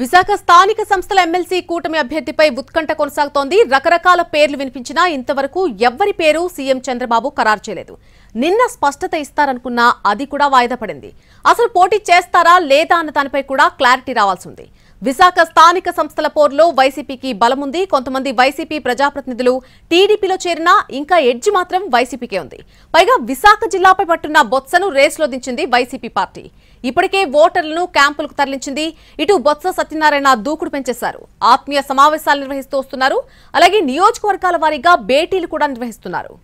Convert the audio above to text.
విశాఖ స్థానిక సంస్థల ఎమ్మెల్సీ కూటమి అభ్యర్థిపై ఉత్కంఠ కొనసాగుతోంది రకరకాల పేర్లు వినిపించినా ఇంతవరకు ఎవ్వరి పేరు సీఎం చంద్రబాబు ఖరారు చేయలేదు నిన్న స్పష్టత ఇస్తారనుకున్నా అది కూడా వాయిదా పడింది అసలు పోటీ చేస్తారా లేదా అన్న దానిపై కూడా క్లారిటీ రావాల్సింది విశాఖ స్థానిక సంస్థల పోరులో వైసీపీకి బలముంది కొంతమంది వైసీపీ ప్రజాప్రతినిధులు టీడీపీలో చేరినా ఇంకా ఎడ్జ్ మాత్రం వైసీపీకే ఉంది పైగా విశాఖ జిల్లాపై పట్టున్న బొత్సను రేసులో దించింది వైసీపీ పార్టీ ఇప్పటికే ఓటర్లను క్యాంపులకు తరలించింది ఇటు బొత్స సత్యనారాయణ దూకుడు పెంచేశారు ఆత్మీయ సమావేశాలు నిర్వహిస్తూ వస్తున్నారు అలాగే నియోజకవర్గాల వారీగా భేటీలు కూడా నిర్వహిస్తున్నారు